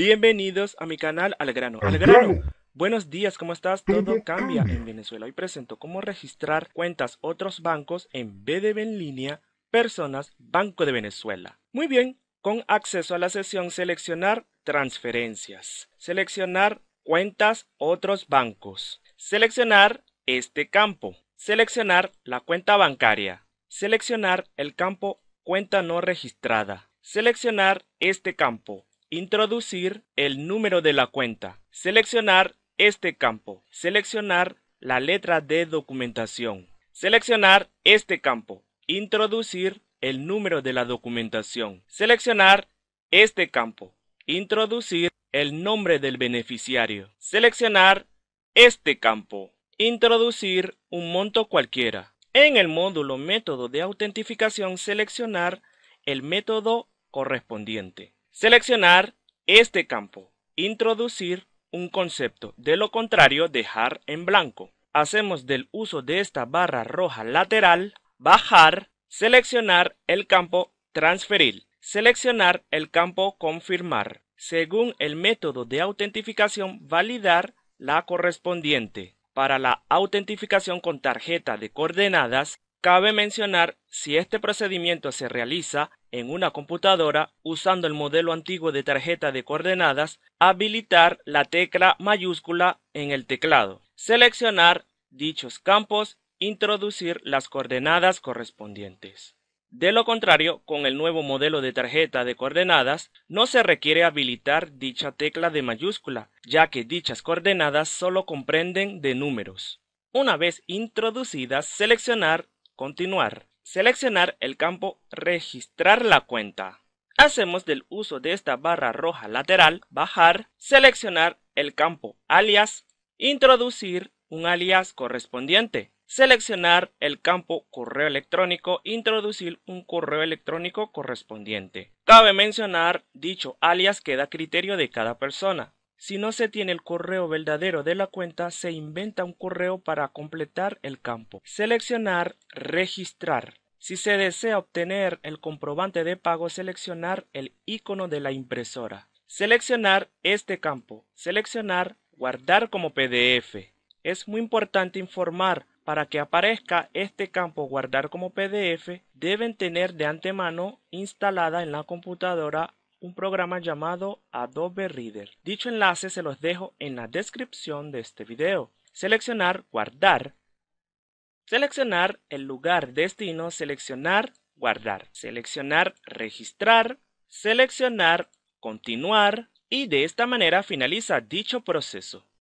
Bienvenidos a mi canal Al Grano. Buenos días, ¿cómo estás? Todo cambia en Venezuela. Hoy presento cómo registrar cuentas otros bancos en BDB en línea, personas, Banco de Venezuela. Muy bien, con acceso a la sesión seleccionar transferencias, seleccionar cuentas otros bancos, seleccionar este campo, seleccionar la cuenta bancaria, seleccionar el campo cuenta no registrada, seleccionar este campo, Introducir el número de la cuenta. Seleccionar este campo. Seleccionar la letra de documentación. Seleccionar este campo. Introducir el número de la documentación. Seleccionar este campo. Introducir el nombre del beneficiario. Seleccionar este campo. Introducir un monto cualquiera. En el módulo Método de autentificación seleccionar el método correspondiente. Seleccionar este campo. Introducir un concepto. De lo contrario, dejar en blanco. Hacemos del uso de esta barra roja lateral, bajar, seleccionar el campo transferir, seleccionar el campo confirmar. Según el método de autentificación, validar la correspondiente. Para la autentificación con tarjeta de coordenadas, Cabe mencionar si este procedimiento se realiza en una computadora usando el modelo antiguo de tarjeta de coordenadas, habilitar la tecla mayúscula en el teclado, seleccionar dichos campos, introducir las coordenadas correspondientes. De lo contrario, con el nuevo modelo de tarjeta de coordenadas, no se requiere habilitar dicha tecla de mayúscula, ya que dichas coordenadas solo comprenden de números. Una vez introducidas, seleccionar Continuar. Seleccionar el campo Registrar la cuenta. Hacemos del uso de esta barra roja lateral, bajar, seleccionar el campo alias, introducir un alias correspondiente, seleccionar el campo correo electrónico, introducir un correo electrónico correspondiente. Cabe mencionar, dicho alias queda criterio de cada persona. Si no se tiene el correo verdadero de la cuenta, se inventa un correo para completar el campo. Seleccionar Registrar. Si se desea obtener el comprobante de pago, seleccionar el icono de la impresora. Seleccionar este campo. Seleccionar Guardar como PDF. Es muy importante informar para que aparezca este campo Guardar como PDF, deben tener de antemano instalada en la computadora un programa llamado Adobe Reader. Dicho enlace se los dejo en la descripción de este video. Seleccionar Guardar. Seleccionar el lugar destino, seleccionar Guardar. Seleccionar Registrar. Seleccionar Continuar. Y de esta manera finaliza dicho proceso.